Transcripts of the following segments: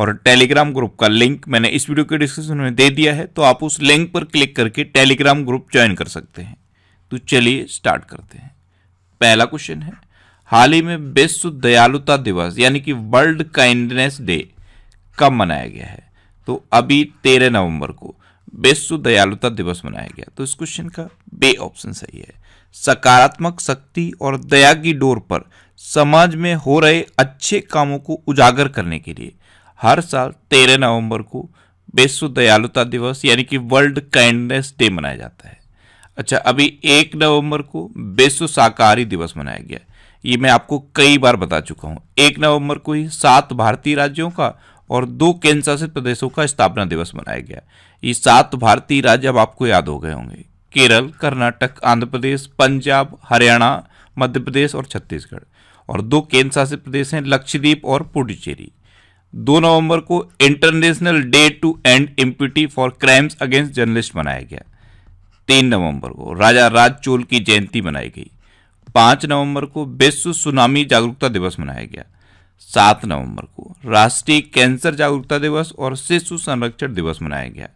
और Telegram group का link मैंने इस वीडियो के डिस्क्रिप्शन में दे दिया है तो आप उस लिंक पर क्लिक करके टेलीग्राम ग्रुप ज्वाइन कर सकते हैं तो चलिए स्टार्ट करते हैं पहला क्वेश्चन है हाल ही में विश्व दयालुता दिवस यानी कि वर्ल्ड काइंडनेस डे कब मनाया गया है तो अभी तेरह नवंबर को विश्व दयालुता दिवस मनाया गया तो इस क्वेश्चन का बे ऑप्शन सही है सकारात्मक शक्ति और दया की डोर पर समाज में हो रहे अच्छे कामों को उजागर करने के लिए हर साल तेरह नवंबर को विश्व दयालुता दिवस यानी कि वर्ल्ड काइंडनेस डे मनाया जाता है अच्छा अभी एक नवंबर को विश्व शाकाहारी दिवस मनाया गया ये मैं आपको कई बार बता चुका हूँ एक नवंबर को ही सात भारतीय राज्यों का और दो केंद्र शासित प्रदेशों का स्थापना दिवस मनाया गया ये सात भारतीय राज्य अब आपको याद हो गए होंगे केरल कर्नाटक आंध्र प्रदेश पंजाब हरियाणा मध्य प्रदेश और छत्तीसगढ़ और दो केंद्र शासित प्रदेश हैं लक्षद्वीप और पुडुचेरी दो नवंबर को international day to end impunity for crimes against journalist मनाया गया तीन नवंबर को राजा राज चोल की जयंती मनाई गई पाँच नवंबर को विश्व सुनामी जागरूकता दिवस मनाया गया सात नवंबर को राष्ट्रीय कैंसर जागरूकता दिवस और शिशु संरक्षण दिवस मनाया गया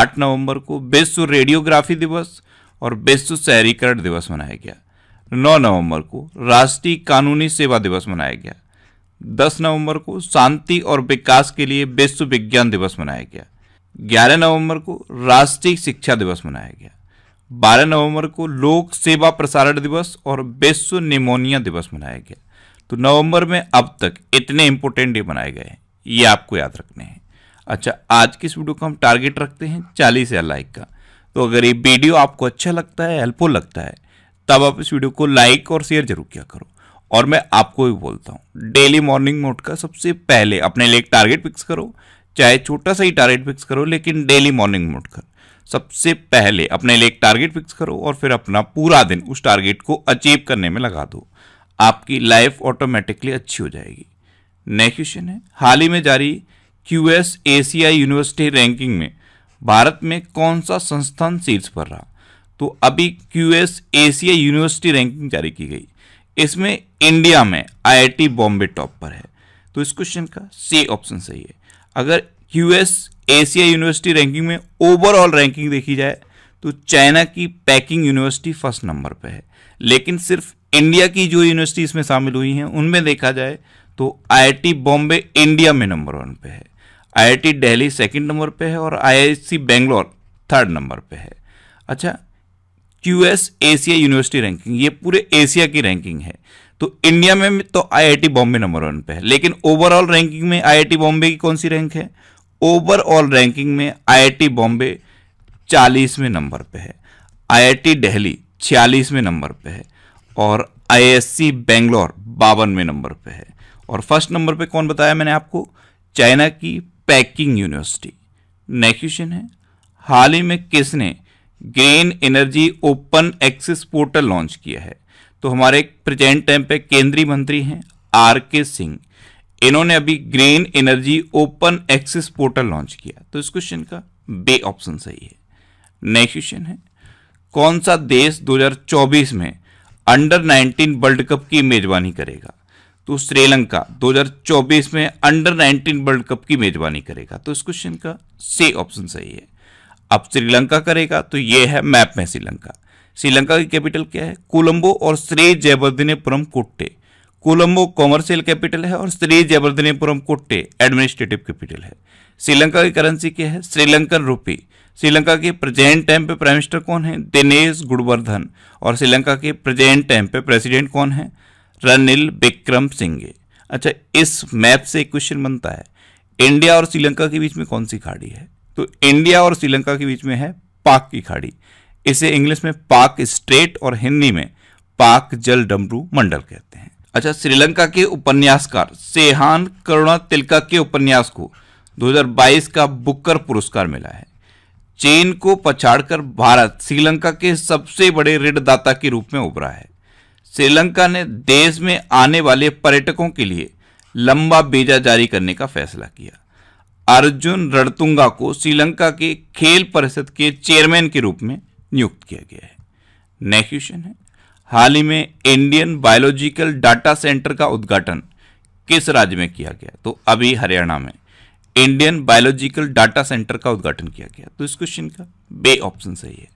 आठ नवंबर को विश्व रेडियोग्राफी दिवस और विश्व शहरीकरण दिवस मनाया गया नौ नवंबर को राष्ट्रीय कानूनी सेवा दिवस मनाया गया 10 नवंबर को शांति और विकास के लिए विश्व विज्ञान दिवस मनाया गया 11 नवंबर को राष्ट्रीय शिक्षा दिवस मनाया गया 12 नवंबर को लोक सेवा प्रसारण दिवस और विश्व निमोनिया दिवस मनाया गया तो नवंबर में अब तक इतने इंपॉर्टेंट डे मनाए गए हैं ये आपको याद रखने हैं अच्छा आज की इस वीडियो को हम टारगेट रखते हैं चालीस या लाइक का तो अगर ये वीडियो आपको अच्छा लगता है हेल्पफुल लगता है तब आप इस वीडियो को लाइक और शेयर जरूर किया करो और मैं आपको भी बोलता हूँ डेली मॉर्निंग मोड का सबसे पहले अपने लिए एक टारगेट फिक्स करो चाहे छोटा सा ही टारगेट फिक्स करो लेकिन डेली मॉर्निंग मोड का सबसे पहले अपने लिए एक टारगेट फिक्स करो और फिर अपना पूरा दिन उस टारगेट को अचीव करने में लगा दो आपकी लाइफ ऑटोमेटिकली अच्छी हो जाएगी नेक्स्ट क्वेश्चन है हाल ही में जारी Q S Asia university ranking में भारत में कौन सा संस्थान शीर्ष पर रहा तो अभी Q S Asia university ranking जारी की गई इसमें इंडिया में आईआईटी बॉम्बे टॉप पर है तो इस क्वेश्चन का सी ऑप्शन सही है अगर यूएस एशिया यूनिवर्सिटी रैंकिंग में ओवरऑल रैंकिंग देखी जाए तो चाइना की पैकिंग यूनिवर्सिटी फर्स्ट नंबर पर है लेकिन सिर्फ इंडिया की जो यूनिवर्सिटी इसमें शामिल हुई हैं उनमें देखा जाए तो आई बॉम्बे इंडिया में नंबर वन पे है आई दिल्ली सेकेंड नंबर पर है और आई बेंगलोर थर्ड नंबर पर है अच्छा क्यूएस एशिया यूनिवर्सिटी रैंकिंग ये पूरे एशिया की रैंकिंग है तो इंडिया में तो आईआईटी बॉम्बे नंबर वन पे है लेकिन ओवरऑल रैंकिंग में आईआईटी बॉम्बे की कौन सी रैंक है ओवरऑल रैंकिंग में आईआईटी बॉम्बे चालीसवें नंबर पे है आईआईटी दिल्ली छियालीसवें नंबर पे है और आईएससी बेंगलोर बावनवें नंबर पे है और फर्स्ट नंबर पे कौन बताया मैंने आपको चाइना की पैकिंग यूनिवर्सिटी नेक्स्ट क्वेश्चन है हाल ही में किसने green energy open access portal launch किया है तो हमारे प्रेजेंट टाइम पे केंद्रीय मंत्री हैं आर के सिंह इन्होंने अभी green energy open access portal launch किया तो इस क्वेश्चन का बे ऑप्शन सही है नेक्स्ट क्वेश्चन है कौन सा देश 2024 में अंडर 19 वर्ल्ड कप की मेजबानी करेगा तो श्रीलंका 2024 में अंडर 19 वर्ल्ड कप की मेजबानी करेगा तो इस क्वेश्चन का से ऑप्शन सही है अब श्रीलंका करेगा तो ये है मैप में श्रीलंका श्रीलंका की कैपिटल क्या है कोलंबो और श्री जयवर्धनेपुरम कोट्टे कोलंबो कॉमर्शियल कैपिटल है और श्री जयवर्धनेपुरम कोट्टे एडमिनिस्ट्रेटिव कैपिटल है श्रीलंका की करेंसी क्या है श्रीलंकन रूपी श्रीलंका के प्रेजेंट टाइम पे प्राइम मिनिस्टर कौन है दिनेश गुडवर्धन और श्रीलंका के प्रेजेंट टाइम पे प्रेसिडेंट कौन है रनिल विक्रम सिंघे अच्छा इस मैप से एक क्वेश्चन बनता है इंडिया और श्रीलंका के बीच में कौन सी खाड़ी है तो इंडिया और श्रीलंका के बीच में है पाक की खाड़ी इसे इंग्लिश में पाक स्ट्रेट और हिंदी में पाक जल डमरू मंडल कहते हैं अच्छा श्रीलंका के उपन्यासकार सेहान करुणा तिलका के उपन्यास को 2022 का बुकर पुरस्कार मिला है चीन को पछाड़कर भारत श्रीलंका के सबसे बड़े ऋणदाता के रूप में उभरा है श्रीलंका ने देश में आने वाले पर्यटकों के लिए लंबा बीजा जारी करने का फैसला किया अर्जुन रणतुंगा को श्रीलंका के खेल परिषद के चेयरमैन के रूप में नियुक्त किया गया है नेक्स्ट क्वेश्चन है हाल ही में इंडियन बायोलॉजिकल डाटा सेंटर का उद्घाटन किस राज्य में किया गया तो अभी हरियाणा में इंडियन बायोलॉजिकल डाटा सेंटर का उद्घाटन किया गया तो इस क्वेश्चन का बे ऑप्शन सही है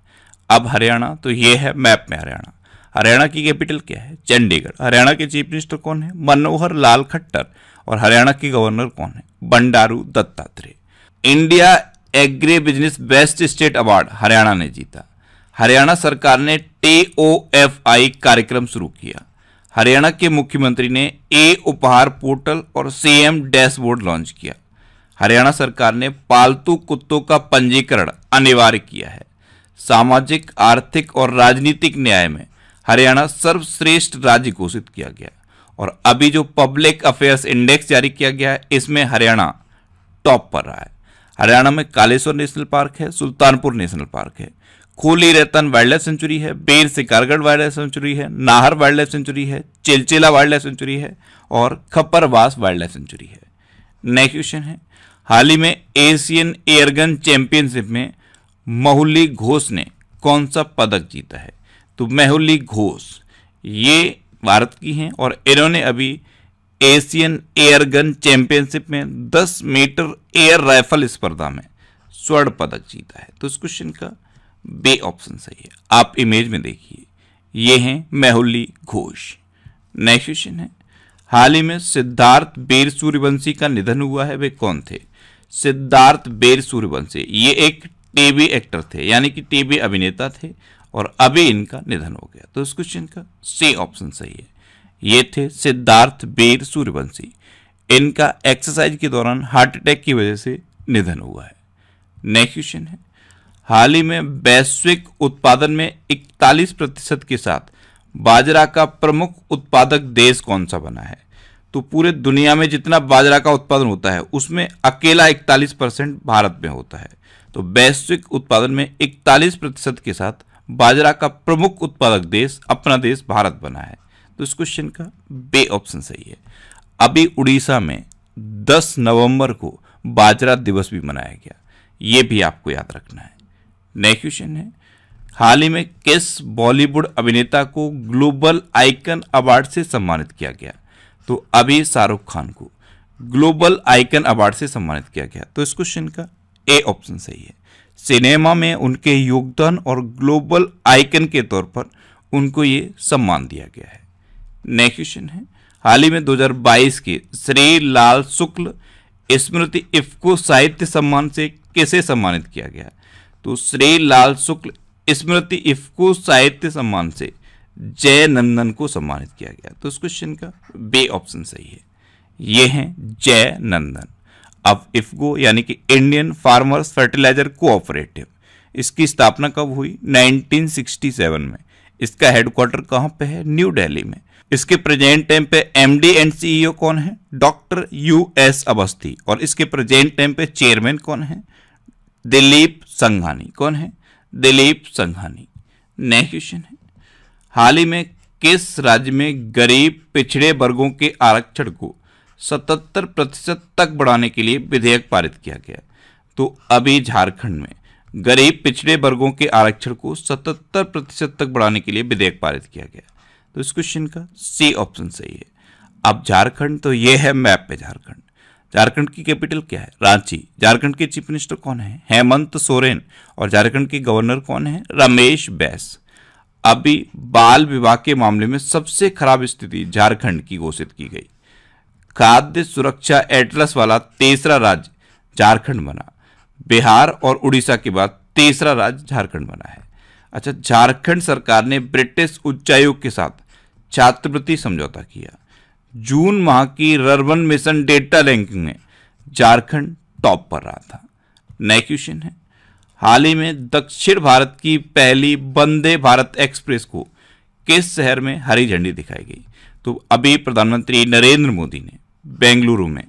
अब हरियाणा तो यह है मैप में हरियाणा हरियाणा की कैपिटल क्या है चंडीगढ़ हरियाणा के चीफ मिनिस्टर कौन है मनोहर लाल खट्टर और हरियाणा के गवर्नर कौन है Bandaru Dattatreya India agri business best state award Haryana ने जीता हरियाणा सरकार ने टीओएफआई कार्यक्रम शुरू किया हरियाणा के मुख्यमंत्री ने ए उपहार पोर्टल और सीएम डैशबोर्ड लॉन्च किया हरियाणा सरकार ने पालतू कुत्तों का पंजीकरण अनिवार्य किया है सामाजिक आर्थिक और राजनीतिक न्याय में हरियाणा सर्वश्रेष्ठ राज्य घोषित किया गया और अभी जो पब्लिक अफेयर्स इंडेक्स जारी किया गया है इसमें हरियाणा टॉप पर रहा है हरियाणा में कालेश्वर नेशनल पार्क है सुल्तानपुर नेशनल पार्क है खोली रेतन वाइल्ड लाइफ सेंचुरी है बेर सिकारगढ़ वाइल्ड लाइफ सेंचुरी है नाहर वाइल्ड लाइफ सेंचुरी है चिलचिला वाइल्ड लाइफ सेंचुरी है और खप्परवास वाइल्ड लाइफ सेंचुरी है नेक्स्ट क्वेश्चन है हाल ही में एशियन एयरगन चैंपियनशिप में महुली घोष ने कौन सा पदक जीता है तो मेहुली घोष ये भारत की हैं और इन्होंने अभी एशियन एयर गन चैंपियनशिप में 10 मीटर एयर राइफल स्पर्धा में स्वर्ण पदक जीता है तो इस क्वेश्चन का बे ऑप्शन सही है आप इमेज में देखिए ये हैं मेहुली घोष नेक्स्ट क्वेश्चन है हाल ही में सिद्धार्थ बेर सूर्यवंशी का निधन हुआ है वे कौन थे सिद्धार्थ बेर सूर्यवंशी ये एक टीवी एक्टर थे यानी कि टीवी अभिनेता थे और अभी इनका निधन हो गया तो इस क्वेश्चन का सी ऑप्शन सही है ये थे सिद्धार्थ बीर सूर्यवंशी इनका एक्सरसाइज के दौरान हार्ट अटैक की वजह से निधन हुआ है नेक्स्ट क्वेश्चन है हाल ही में वैश्विक उत्पादन में 41 प्रतिशत के साथ बाजरा का प्रमुख उत्पादक देश कौन सा बना है तो पूरे दुनिया में जितना बाजरा का उत्पादन होता है उसमें अकेला 41 परसेंट भारत में होता है तो वैश्विक उत्पादन में 41 प्रतिशत के साथ बाजरा का प्रमुख उत्पादक देश अपना देश भारत बना है तो इस क्वेश्चन का बे ऑप्शन सही है अभी उड़ीसा में 10 नवंबर को बाजरा दिवस भी मनाया गया ये भी आपको याद रखना है नेक्स्ट क्वेश्चन है हाल ही में किस बॉलीवुड अभिनेता को ग्लोबल आइकन अवार्ड से सम्मानित किया गया तो अभी शाहरुख खान को ग्लोबल आइकन अवार्ड से सम्मानित किया गया तो इस क्वेश्चन का ए ऑप्शन सही है सिनेमा में उनके योगदान और ग्लोबल आइकन के तौर पर उनको ये सम्मान दिया गया है नेक्स्ट क्वेश्चन है हाल ही में 2022 के श्री लाल शुक्ल स्मृति इफ्को साहित्य सम्मान से किसे सम्मानित किया गया तो श्री लाल शुक्ल स्मृति इफ्को साहित्य सम्मान से जय नंदन को सम्मानित किया गया तो इस क्वेश्चन का बे ऑप्शन सही है ये हैं जय नंदन अब इफ्गो यानी कि इंडियन फार्मर्स फर्टिलाइजर कोऑपरेटिव इसकी स्थापना कब हुई 1967 में इसका हेडक्वार्टर कहां पे है न्यू दिल्ली में इसके प्रेजेंट टाइम पे एमडी एंड सीईओ कौन है डॉक्टर यू एस अवस्थी और इसके प्रेजेंट टाइम पे चेयरमैन कौन है दिलीप संघानी कौन है दिलीप संघानी नेक्स्ट क्वेश्चन है हाल ही में किस राज्य में गरीब पिछड़े वर्गों के आरक्षण को सतहत्तर प्रतिशत तक बढ़ाने के लिए विधेयक पारित किया गया तो अभी झारखंड में गरीब पिछड़े वर्गों के आरक्षण को सतहत्तर प्रतिशत तक बढ़ाने के लिए विधेयक पारित किया गया तो इस क्वेश्चन का सी ऑप्शन सही है अब झारखंड तो यह है मैप पे झारखंड झारखंड की कैपिटल क्या है रांची झारखंड के चीफ मिनिस्टर कौन है हेमंत सोरेन और झारखंड के गवर्नर कौन है रमेश बैस अभी बाल विवाह के मामले में सबसे खराब स्थिति झारखंड की घोषित की गई खाद्य सुरक्षा एटलस वाला तीसरा राज्य झारखंड बना बिहार और उड़ीसा के बाद तीसरा राज्य झारखंड बना है अच्छा झारखंड सरकार ने ब्रिटिश उच्चायोग के साथ छात्रवृत्ति समझौता किया जून माह की रर्बन मिशन डेटा रैंकिंग में झारखंड टॉप पर रहा था नए क्वेश्चन है हाल ही में दक्षिण भारत की पहली वंदे भारत एक्सप्रेस को किस शहर में हरी झंडी दिखाई गई तो अभी प्रधानमंत्री नरेंद्र मोदी ने बेंगलुरु में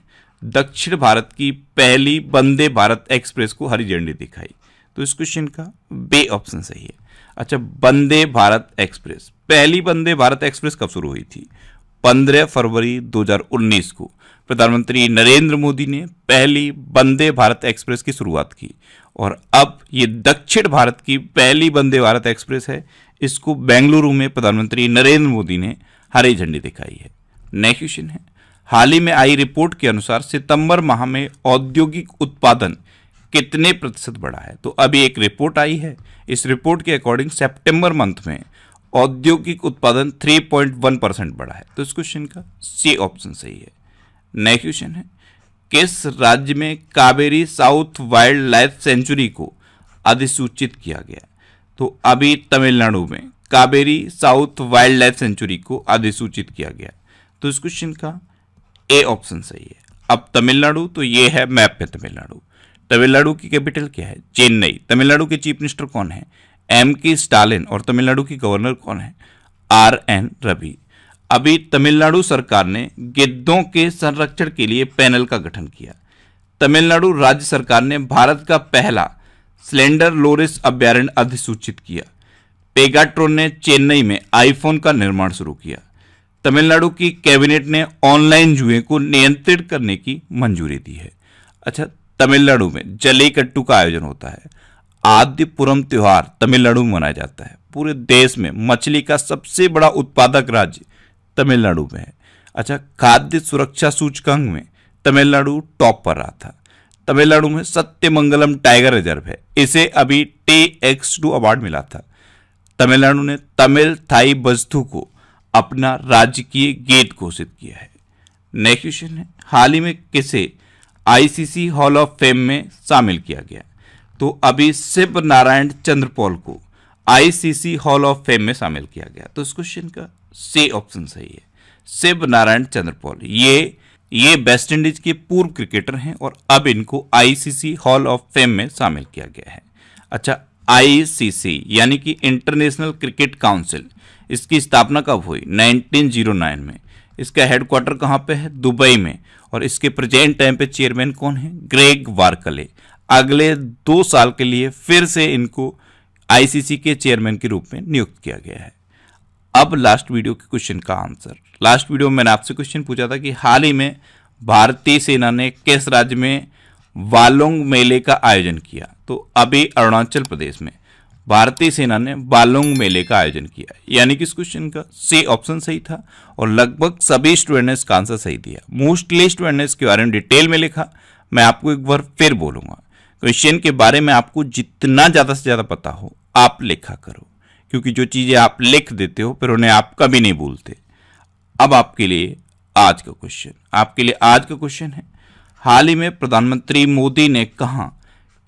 दक्षिण भारत की पहली वंदे भारत एक्सप्रेस को हरी झंडी दिखाई तो इस क्वेश्चन का बे ऑप्शन सही है अच्छा वंदे भारत एक्सप्रेस पहली वंदे भारत एक्सप्रेस कब शुरू हुई थी 15 फरवरी 2019 को प्रधानमंत्री नरेंद्र मोदी ने पहली वंदे भारत एक्सप्रेस की शुरुआत की और अब ये दक्षिण भारत की पहली वंदे भारत एक्सप्रेस है इसको बेंगलुरु में प्रधानमंत्री नरेंद्र मोदी ने हरी झंडी दिखाई है नेक्स्ट क्वेश्चन है हाल ही में आई रिपोर्ट के अनुसार सितंबर माह में औद्योगिक उत्पादन कितने प्रतिशत बढ़ा है तो अभी एक रिपोर्ट आई है इस रिपोर्ट के अकॉर्डिंग सेप्टेम्बर मंथ में औद्योगिक उत्पादन 3.1 परसेंट बढ़ा है तो इस क्वेश्चन का सी ऑप्शन सही है नेक्स्ट क्वेश्चन है किस राज्य में Kaveri south wild life sanctuary को अधिसूचित किया गया तो अभी तमिलनाडु में Kaveri south wild life sanctuary को अधिसूचित किया गया तो इस क्वेश्चन का ए ऑप्शन सही है अब तमिलनाडु तो ये है मैप पे तमिलनाडु तमिलनाडु की कैपिटल क्या है चेन्नई तमिलनाडु के चीफ मिनिस्टर कौन है एम के स्टालिन और तमिलनाडु की गवर्नर कौन है आर एन रवि अभी तमिलनाडु सरकार ने गिद्धों के संरक्षण के लिए पैनल का गठन किया तमिलनाडु राज्य सरकार ने भारत का पहला स्लेंडर लोरिस अभ्यारण्य अधिसूचित किया पेगाट्रोन ने चेन्नई में आईफोन का निर्माण शुरू किया तमिलनाडु की कैबिनेट ने ऑनलाइन जुए को नियंत्रित करने की मंजूरी दी है अच्छा तमिलनाडु में जलीकट्टू का आयोजन होता है आदिपुरम त्यौहार तमिलनाडु में मनाया जाता है पूरे देश में मछली का सबसे बड़ा उत्पादक राज्य तमिलनाडु में है अच्छा खाद्य सुरक्षा सूचकांक में तमिलनाडु टॉप पर रहा था तमिलनाडु में सत्यमंगलम टाइगर रिजर्व है इसे अभी टी एक्स टू अवार्ड मिला था तमिलनाडु ने तमिल थाई बस्तु को अपना राजकीय गेट घोषित किया है नेक्स्ट क्वेश्चन है हाल ही में किसे आईसीसी हॉल ऑफ फेम में शामिल किया गया तो अभी शिव नारायण चंद्रपॉल को आईसीसी हॉल ऑफ फेम में शामिल किया गया तो इस क्वेश्चन का से ऑप्शन सही है शिव नारायण चंद्रपॉल ये ये वेस्ट इंडीज के पूर्व क्रिकेटर हैं और अब इनको आईसीसी हॉल ऑफ फेम में शामिल किया गया है अच्छा आईसीसी यानी कि इंटरनेशनल क्रिकेट काउंसिल इसकी स्थापना कब हुई 1909 में इसका हेडक्वार्टर कहाँ पे है दुबई में और इसके प्रेजेंट टाइम पे चेयरमैन कौन है ग्रेग वार्कले अगले दो साल के लिए फिर से इनको आईसीसी के चेयरमैन के रूप में नियुक्त किया गया है अब लास्ट वीडियो के क्वेश्चन का आंसर लास्ट वीडियो में मैंने आपसे क्वेश्चन पूछा था कि हाल ही में भारतीय सेना ने किस राज्य में वालोंग मेले का आयोजन किया तो अभी अरुणाचल प्रदेश में भारतीय सेना ने बालोंग मेले का आयोजन किया यानी कि इस क्वेश्चन का सी ऑप्शन सही था और लगभग सभी स्टूडेंट ने इसका आंसर सही दिया मोस्टली स्टूडेंट ने इसके बारे में डिटेल में लिखा मैं आपको एक बार फिर बोलूंगा क्वेश्चन के बारे में आपको जितना ज़्यादा से ज़्यादा पता हो आप लिखा करो क्योंकि जो चीज़ें आप लिख देते हो फिर उन्हें आप कभी नहीं भूलते अब आपके लिए आज का क्वेश्चन आपके लिए आज का क्वेश्चन है हाल ही में प्रधानमंत्री मोदी ने कहा